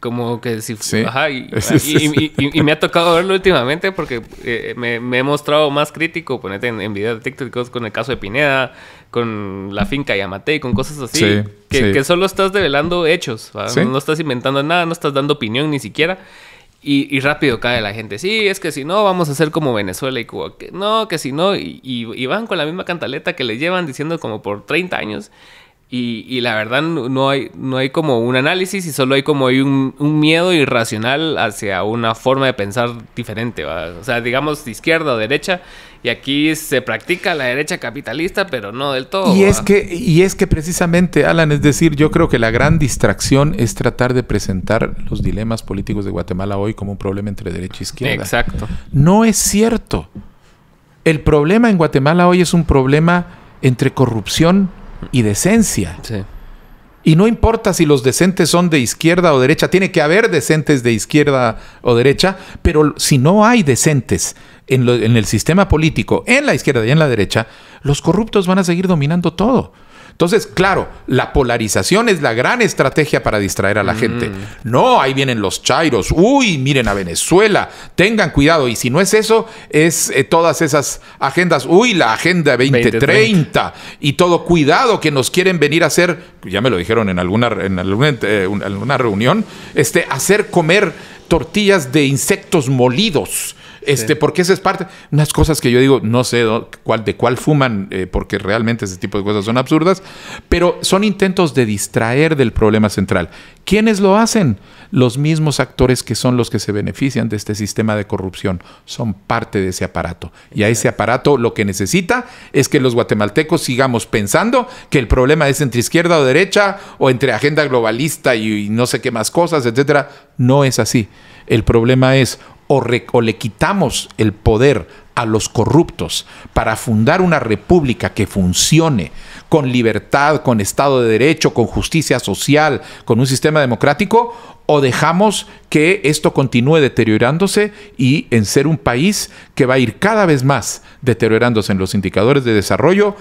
como que si... Ajá, y, me ha tocado verlo últimamente porque eh, me, he mostrado más crítico, ponete en, videos de TikTok con el caso de Pineda, con la finca Yamate y con cosas así. que, solo estás develando hechos, no estás inventando nada, no estás dando opinión ni siquiera. Y, rápido cae la gente. Sí, es que si no, vamos a ser como Venezuela y Cuba. no, que si no. Y, van con la misma cantaleta que le llevan diciendo como por 30 años. Y, la verdad no hay, no hay como un análisis y solo hay como un, miedo irracional hacia una forma de pensar diferente. O sea, digamos izquierda o derecha. Y aquí se practica la derecha capitalista, pero no del todo. Y es, que, y es que precisamente, Alan, es decir, yo creo que la gran distracción es tratar de presentar los dilemas políticos de Guatemala hoy como un problema entre derecha e izquierda. Exacto. No es cierto. El problema en Guatemala hoy es un problema entre corrupción y decencia. Y no importa si los decentes son de izquierda o derecha, tiene que haber decentes de izquierda o derecha, pero si no hay decentes en el sistema político, en la izquierda y en la derecha, los corruptos van a seguir dominando todo. Entonces, claro, la polarización es la gran estrategia para distraer a la mm. gente. No, ahí vienen los chairos. Uy, miren a Venezuela. Tengan cuidado. Y si no es eso, es eh, todas esas agendas. Uy, la agenda 2030 y todo. Cuidado que nos quieren venir a hacer, ya me lo dijeron en alguna, en eh, reunión, este, hacer comer tortillas de insectos molidos. Este, Porque esa es parte. Unas cosas que yo digo, no sé cuál, de cuál fuman, eh, porque realmente ese tipo de cosas son absurdas, pero son intentos de distraer del problema central. ¿Quiénes lo hacen? Los mismos actores que son los que se benefician de este sistema de corrupción. Son parte de ese aparato. Y a ese aparato lo que necesita es que los guatemaltecos sigamos pensando que el problema es entre izquierda o derecha o entre agenda globalista y, no sé qué más cosas, etcétera. No es así. El problema es o, le quitamos el poder a los corruptos para fundar una república que funcione con libertad, con Estado de Derecho, con justicia social, con un sistema democrático, o dejamos que esto continúe deteriorándose y en ser un país que va a ir cada vez más deteriorándose en los indicadores de desarrollo,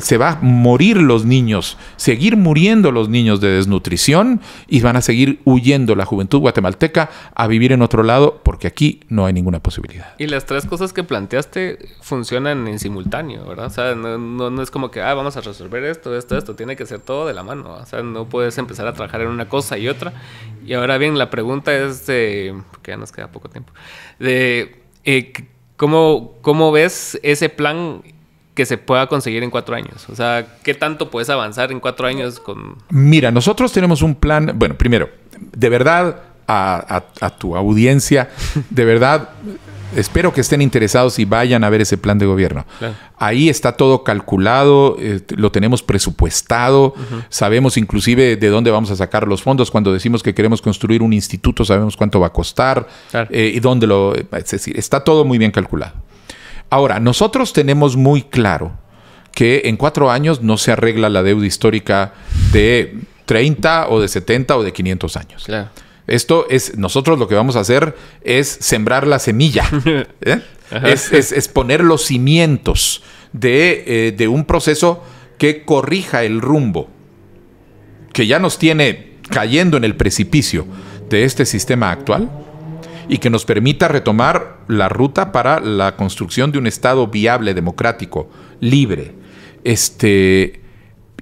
se va a morir los niños, seguir muriendo los niños de desnutrición y van a seguir huyendo la juventud guatemalteca a vivir en otro lado porque aquí no hay ninguna posibilidad. Y las tres cosas que planteaste funcionan en simultáneo, ¿verdad? O sea, no, es como que, ah, vamos a resolver esto, esto, esto, tiene que ser todo de la mano, o sea, no puedes empezar a trabajar en una cosa y otra. Y ahora bien, la pregunta es, de, porque ya nos queda poco tiempo, de eh, ¿cómo, ¿cómo ves ese plan que se pueda conseguir en cuatro años? O sea, ¿qué tanto puedes avanzar en cuatro años con...? Mira, nosotros tenemos un plan, bueno, primero, de verdad, a, a tu audiencia, de verdad espero que estén interesados y vayan a ver ese plan de gobierno. Ahí está todo calculado, eh, lo tenemos presupuestado, sabemos inclusive de dónde vamos a sacar los fondos. Cuando decimos que queremos construir un instituto, sabemos cuánto va a costar eh, y dónde lo... Es decir, está todo muy bien calculado. Ahora, nosotros tenemos muy claro que en cuatro años no se arregla la deuda histórica de 30 o de 70 o de 500 años. Claro. Esto es, nosotros lo que vamos a hacer es sembrar la semilla, ¿eh? es, es, poner los cimientos de, eh, de un proceso que corrija el rumbo, que ya nos tiene cayendo en el precipicio de este sistema actual y que nos permita retomar la ruta para la construcción de un Estado viable, democrático, libre. Este,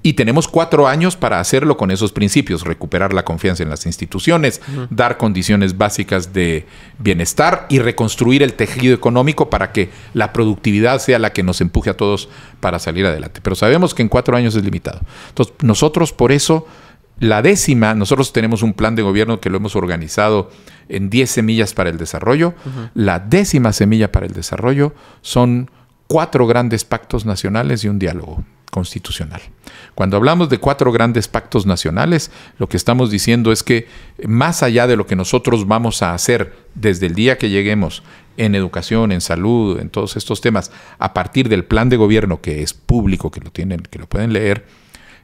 y tenemos cuatro años para hacerlo con esos principios, recuperar la confianza en las instituciones, dar condiciones básicas de bienestar y reconstruir el tejido económico para que la productividad sea la que nos empuje a todos para salir adelante. Pero sabemos que en cuatro años es limitado. Entonces, nosotros por eso... La décima, nosotros tenemos un plan de gobierno que lo hemos organizado en diez semillas para el desarrollo. La décima semilla para el desarrollo son cuatro grandes pactos nacionales y un diálogo constitucional. Cuando hablamos de cuatro grandes pactos nacionales, lo que estamos diciendo es que más allá de lo que nosotros vamos a hacer desde el día que lleguemos en educación, en salud, en todos estos temas, a partir del plan de gobierno que es público, que lo tienen, que lo pueden leer,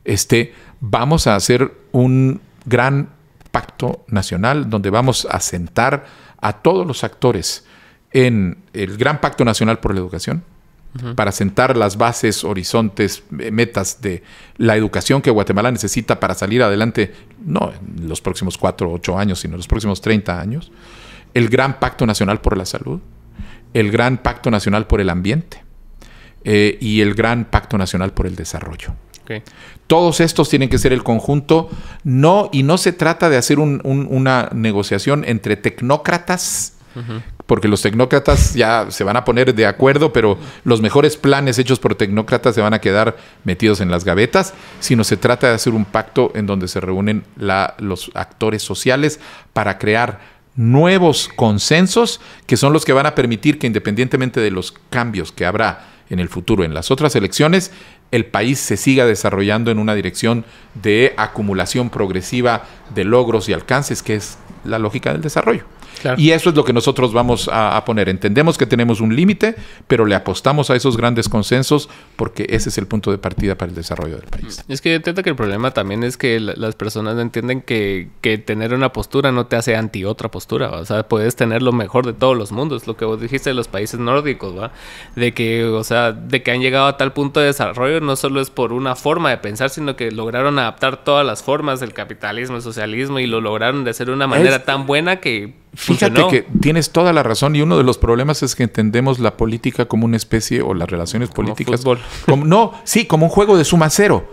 este, vamos a hacer un gran pacto nacional donde vamos a sentar a todos los actores en el gran pacto nacional por la educación, para sentar las bases, horizontes, eh, metas de la educación que Guatemala necesita para salir adelante, no en los próximos cuatro o ocho años, sino en los próximos 30 años, el gran pacto nacional por la salud, el gran pacto nacional por el ambiente eh, y el gran pacto nacional por el desarrollo. Todos estos tienen que ser el conjunto, no, y no se trata de hacer una negociación entre tecnócratas porque los tecnócratas ya se van a poner de acuerdo, pero los mejores planes hechos por tecnócratas se van a quedar metidos en las gavetas, sino se trata de hacer un pacto en donde se reúnen los actores sociales para crear nuevos consensos que son los que van a permitir que independientemente de los cambios que habrá en el futuro en las otras elecciones, el país se siga desarrollando en una dirección de acumulación progresiva de logros y alcances, que es la lógica del desarrollo. Y eso es lo que nosotros vamos a, poner. Entendemos que tenemos un límite, pero le apostamos a esos grandes consensos porque ese es el punto de partida para el desarrollo del país. Mm. Es que yo entiendo que el problema también es que las personas entienden que, que tener una postura no te hace anti otra postura. O sea, puedes tener lo mejor de todos los mundos. Lo que vos dijiste de los países nórdicos, ¿va? De que, o sea, de que han llegado a tal punto de desarrollo no solo es por una forma de pensar, sino que lograron adaptar todas las formas del capitalismo, el socialismo y lo lograron de hacer de una manera tan buena que pues Fíjate que tienes toda la razón y uno de los problemas es que entendemos la política como una especie o las relaciones políticas como, no, sí, como un juego de suma cero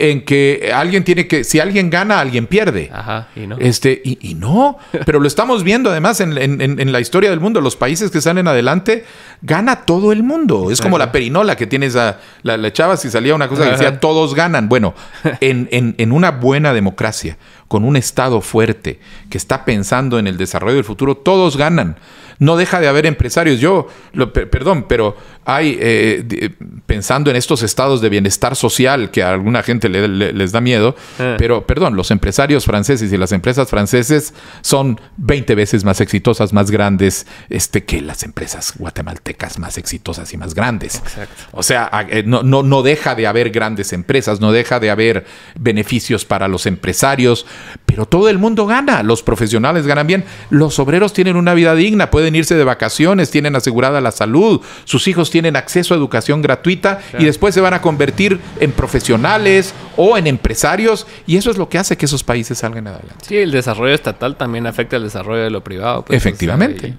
en que alguien tiene que si alguien gana alguien pierde. y no. Este y, no, pero lo estamos viendo además en, la historia del mundo, los países que salen adelante gana todo el mundo. Es como la perinola que tienes la, la chava si salía una cosa que decía todos ganan. Bueno, en, en una buena democracia con un Estado fuerte que está pensando en el desarrollo del futuro, todos ganan. No deja de haber empresarios. Yo, perdón, pero hay, eh, pensando en estos estados de bienestar social que a alguna gente les da miedo, eh. pero perdón, los empresarios franceses y las empresas franceses son 20 veces más exitosas, más grandes este, que las empresas guatemaltecas más exitosas y más grandes. O sea, eh, no, no, no deja de haber grandes empresas, no deja de haber beneficios para los empresarios, pero todo el mundo gana, los profesionales ganan bien, los obreros tienen una vida digna, pueden irse de vacaciones, tienen asegurada la salud, sus hijos tienen acceso a educación gratuita y después se van a convertir en profesionales o en empresarios y eso es lo que hace que esos países salgan adelante. Sí, el desarrollo estatal también afecta al desarrollo de lo privado. Pues, Efectivamente.